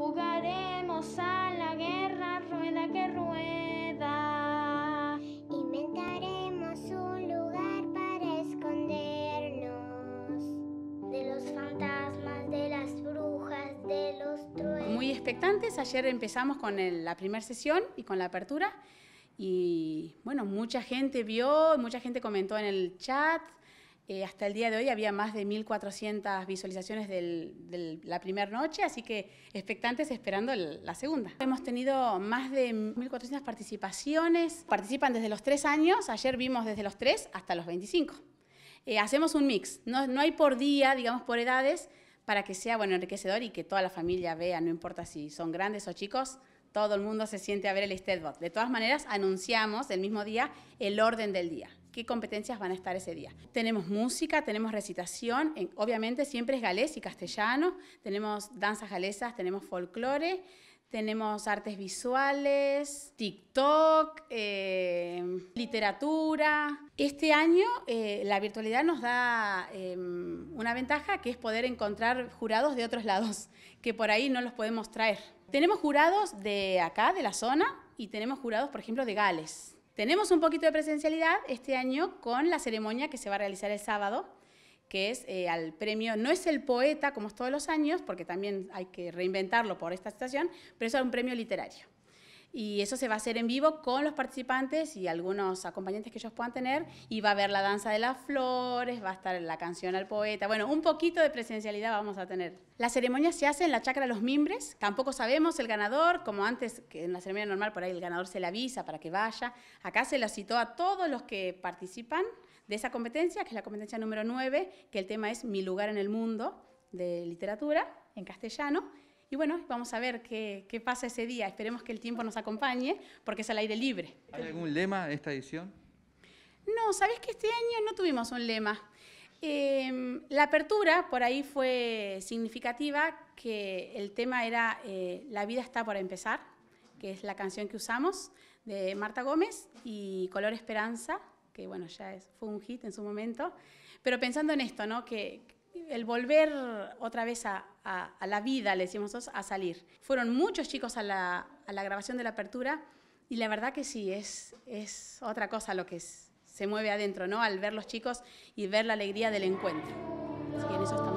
Jugaremos a la guerra, rueda que rueda. Inventaremos un lugar para escondernos de los fantasmas, de las brujas, de los truenos. Muy expectantes, ayer empezamos con la primera sesión y con la apertura. Y bueno, mucha gente vio, mucha gente comentó en el chat, eh, hasta el día de hoy había más de 1.400 visualizaciones de la primera noche, así que expectantes esperando la segunda. Hemos tenido más de 1.400 participaciones, participan desde los 3 años, ayer vimos desde los 3 hasta los 25. Eh, hacemos un mix, no, hay por día, digamos por edades, para que sea bueno, enriquecedor y que toda la familia vea, no importa si son grandes o chicos, todo el mundo se siente a ver el Steadbot. De todas maneras, anunciamos el mismo día el orden del día qué competencias van a estar ese día. Tenemos música, tenemos recitación, obviamente siempre es galés y castellano, tenemos danzas galesas, tenemos folclore, tenemos artes visuales, TikTok, eh, literatura. Este año eh, la virtualidad nos da em, una ventaja que es poder encontrar jurados de otros lados, que por ahí no los podemos traer. Tenemos jurados de acá, de la zona, y tenemos jurados, por ejemplo, de Gales tenemos un poquito de presencialidad este año con la ceremonia que se va a realizar el sábado, que es eh, al premio, no es el poeta como es todos los años, porque también hay que reinventarlo por esta situación, pero es un premio literario. Y eso se va a hacer en vivo con los participantes y algunos acompañantes que ellos puedan tener. Y va a haber la danza de las flores, va a estar la canción al poeta. Bueno, un poquito de presencialidad vamos a tener. La ceremonia se hace en la chacra de los mimbres. Tampoco sabemos el ganador, como antes que en la ceremonia normal por ahí el ganador se le avisa para que vaya. Acá se la citó a todos los que participan de esa competencia, que es la competencia número 9, que el tema es Mi lugar en el mundo de literatura en castellano. Y bueno, vamos a ver qué, pasa ese día. Esperemos que el tiempo nos acompañe, porque es al aire libre. ¿Hay algún lema de esta edición? No, sabes que este año no tuvimos un lema. Em, la apertura por ahí fue significativa, que el tema era eh, La vida está por empezar, que es la canción que usamos de Marta Gómez, y Color Esperanza, que bueno, ya es, fue un hit en su momento. Pero pensando en esto, ¿no? Que, el volver otra vez a, la vida, le decimos a salir. Fueron muchos chicos a la, grabación de la apertura y la verdad que sí, es, es otra cosa lo que se mueve adentro, ¿no? Al ver los chicos y ver la alegría del encuentro. Así